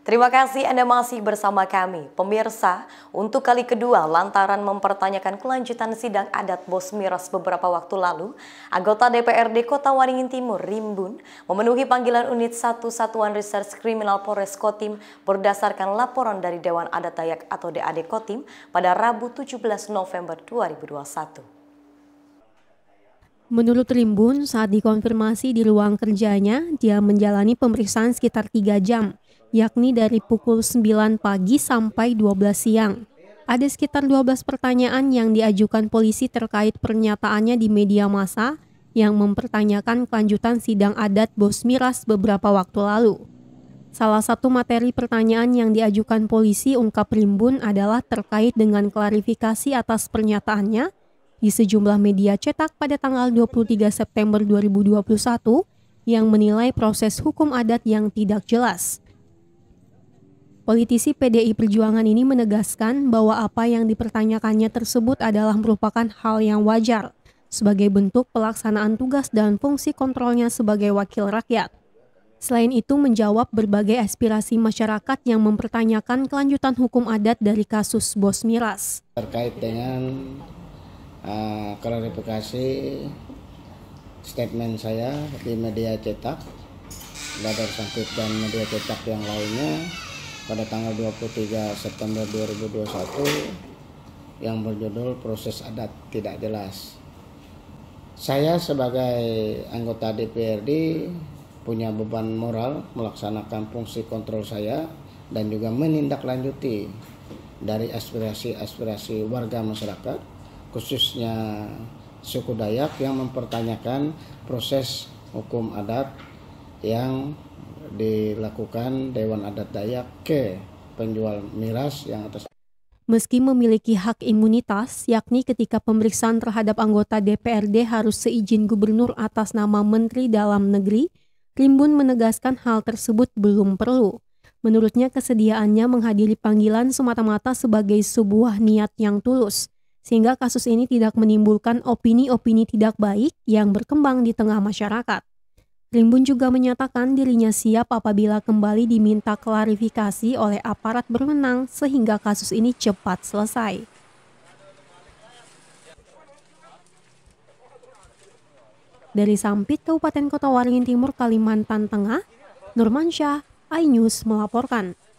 Terima kasih Anda masih bersama kami. Pemirsa, untuk kali kedua lantaran mempertanyakan kelanjutan sidang adat Bos Miras beberapa waktu lalu, anggota DPRD Kota Waringin Timur, Rimbun, memenuhi panggilan unit 1 Satuan Research Kriminal Polres Kotim berdasarkan laporan dari Dewan Adat Dayak atau DAD Kotim pada Rabu 17 November 2021. Menurut Rimbun, saat dikonfirmasi di ruang kerjanya, dia menjalani pemeriksaan sekitar tiga jam yakni dari pukul 9 pagi sampai 12 siang. Ada sekitar 12 pertanyaan yang diajukan polisi terkait pernyataannya di media massa yang mempertanyakan kelanjutan sidang adat Bos Miras beberapa waktu lalu. Salah satu materi pertanyaan yang diajukan polisi ungkap Rimbun adalah terkait dengan klarifikasi atas pernyataannya di sejumlah media cetak pada tanggal 23 September 2021 yang menilai proses hukum adat yang tidak jelas. Politisi PDI Perjuangan ini menegaskan bahwa apa yang dipertanyakannya tersebut adalah merupakan hal yang wajar sebagai bentuk pelaksanaan tugas dan fungsi kontrolnya sebagai wakil rakyat. Selain itu menjawab berbagai aspirasi masyarakat yang mempertanyakan kelanjutan hukum adat dari kasus Bos Miras. Terkait dengan uh, klarifikasi statement saya di media cetak, dan media cetak yang lainnya, pada tanggal 23 September 2021 yang berjudul Proses Adat Tidak Jelas. Saya sebagai anggota DPRD punya beban moral melaksanakan fungsi kontrol saya dan juga menindaklanjuti dari aspirasi-aspirasi warga masyarakat khususnya suku Dayak yang mempertanyakan proses hukum adat yang dilakukan Dewan Adat Dayak ke penjual miras yang atas Meski memiliki hak imunitas, yakni ketika pemeriksaan terhadap anggota DPRD harus seizin gubernur atas nama Menteri Dalam Negeri, Rimbun menegaskan hal tersebut belum perlu. Menurutnya kesediaannya menghadiri panggilan semata-mata sebagai sebuah niat yang tulus, sehingga kasus ini tidak menimbulkan opini-opini tidak baik yang berkembang di tengah masyarakat. Rimbun juga menyatakan dirinya siap apabila kembali diminta klarifikasi oleh aparat berwenang sehingga kasus ini cepat selesai. Dari Sampit, Kabupaten Kota Waringin Timur, Kalimantan Tengah, Nurmansyah, iNews melaporkan.